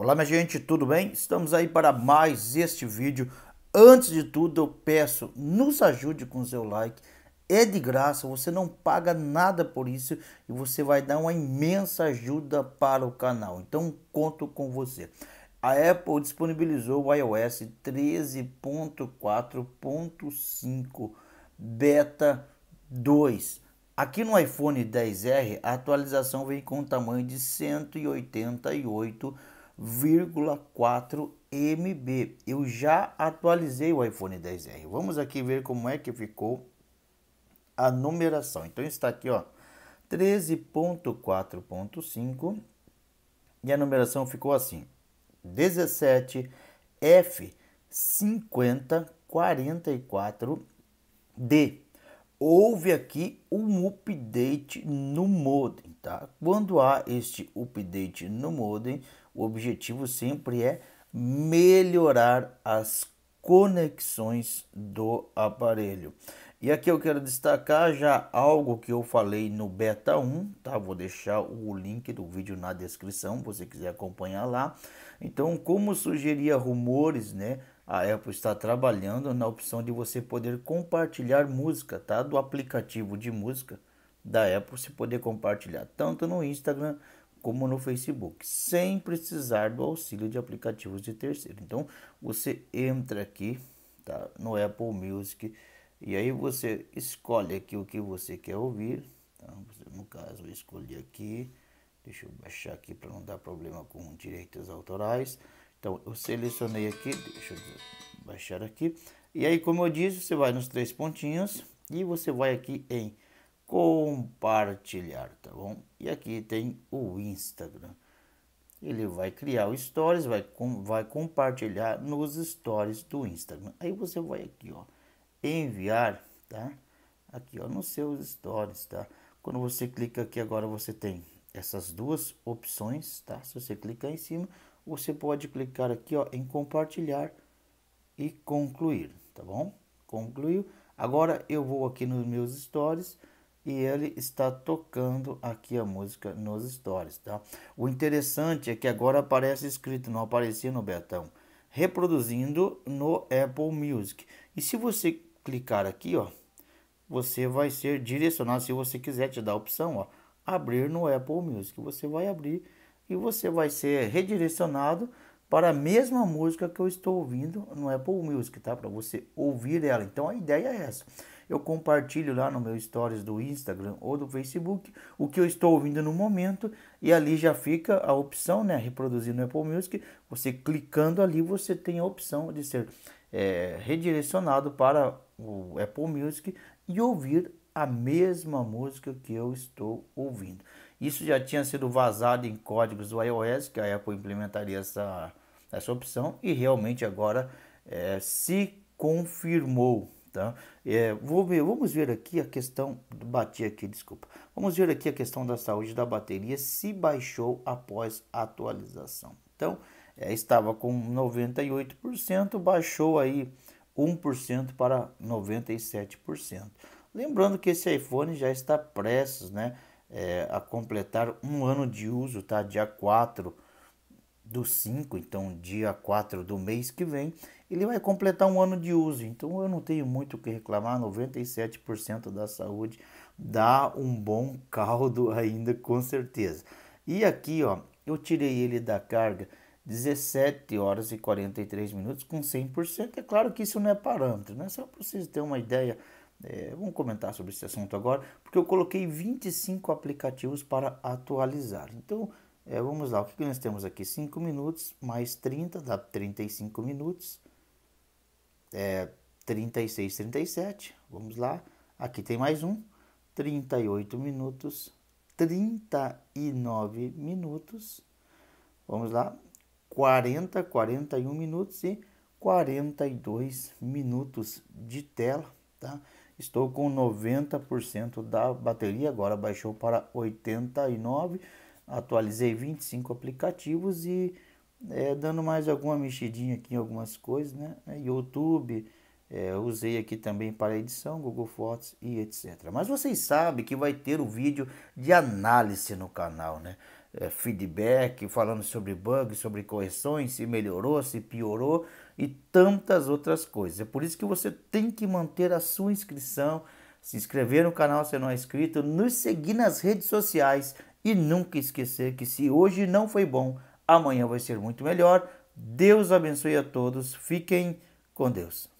Olá minha gente, tudo bem? Estamos aí para mais este vídeo. Antes de tudo eu peço, nos ajude com seu like. É de graça, você não paga nada por isso e você vai dar uma imensa ajuda para o canal. Então conto com você. A Apple disponibilizou o iOS 13.4.5 Beta 2. Aqui no iPhone 10R a atualização vem com o tamanho de 188 1,4 MB. Eu já atualizei o iPhone 10R. Vamos aqui ver como é que ficou a numeração. Então está aqui, ó, 13.4.5 e a numeração ficou assim: 17 F 5044 D. Houve aqui um update no modem, tá? Quando há este update no modem, o objetivo sempre é melhorar as conexões do aparelho. E aqui eu quero destacar já algo que eu falei no beta 1, tá? Vou deixar o link do vídeo na descrição, você quiser acompanhar lá. Então, como sugeria rumores, né? A Apple está trabalhando na opção de você poder compartilhar música, tá? Do aplicativo de música da Apple, se poder compartilhar tanto no Instagram como no Facebook, sem precisar do auxílio de aplicativos de terceiro. Então você entra aqui tá, no Apple Music e aí você escolhe aqui o que você quer ouvir. Tá? No caso, eu escolhi aqui, deixa eu baixar aqui para não dar problema com direitos autorais. Então eu selecionei aqui, deixa eu baixar aqui. E aí, como eu disse, você vai nos três pontinhos e você vai aqui em compartilhar, tá bom? E aqui tem o Instagram. Ele vai criar o stories, vai, com, vai compartilhar nos stories do Instagram. Aí você vai aqui, ó, enviar, tá? Aqui, ó, nos seus stories, tá? Quando você clica aqui agora, você tem essas duas opções, tá? Se você clicar em cima, você pode clicar aqui, ó, em compartilhar e concluir, tá bom? Concluiu. Agora eu vou aqui nos meus stories, e ele está tocando aqui a música nos stories, tá? O interessante é que agora aparece escrito, não aparecia no Betão, reproduzindo no Apple Music. E se você clicar aqui, ó, você vai ser direcionado, se você quiser te dar a opção, ó, abrir no Apple Music. Você vai abrir e você vai ser redirecionado para a mesma música que eu estou ouvindo no é Apple Music, tá? Para você ouvir ela. Então a ideia é essa. Eu compartilho lá no meu stories do Instagram ou do Facebook o que eu estou ouvindo no momento e ali já fica a opção, né? Reproduzir no Apple Music. Você clicando ali, você tem a opção de ser é, redirecionado para o Apple Music e ouvir a mesma música que eu estou ouvindo. Isso já tinha sido vazado em códigos do iOS, que a Apple implementaria essa, essa opção, e realmente agora é, se confirmou. Tá? É, ver, vamos ver aqui a questão. Bati aqui, desculpa. Vamos ver aqui a questão da saúde da bateria se baixou após a atualização. Então, é, estava com 98%, baixou aí 1% para 97%. Lembrando que esse iPhone já está prestes né, é, a completar um ano de uso, tá? Dia 4 do 5, então dia 4 do mês que vem, ele vai completar um ano de uso. Então eu não tenho muito o que reclamar, 97% da saúde dá um bom caldo ainda com certeza. E aqui, ó, eu tirei ele da carga 17 horas e 43 minutos com 100%. É claro que isso não é parâmetro, né? Só para vocês terem uma ideia é, vamos comentar sobre esse assunto agora, porque eu coloquei 25 aplicativos para atualizar. Então, é, vamos lá, o que nós temos aqui? 5 minutos mais 30, dá 35 minutos. É, 36, 37, vamos lá. Aqui tem mais um, 38 minutos, 39 minutos, vamos lá. 40, 41 minutos e 42 minutos de tela, tá? Estou com 90% da bateria, agora baixou para 89%. Atualizei 25 aplicativos e é, dando mais alguma mexidinha aqui em algumas coisas, né? É, YouTube, é, usei aqui também para edição, Google Fotos e etc. Mas vocês sabem que vai ter o vídeo de análise no canal, né? É, feedback, falando sobre bugs, sobre correções, se melhorou, se piorou e tantas outras coisas. É por isso que você tem que manter a sua inscrição, se inscrever no canal se não é inscrito, nos seguir nas redes sociais e nunca esquecer que se hoje não foi bom, amanhã vai ser muito melhor. Deus abençoe a todos. Fiquem com Deus.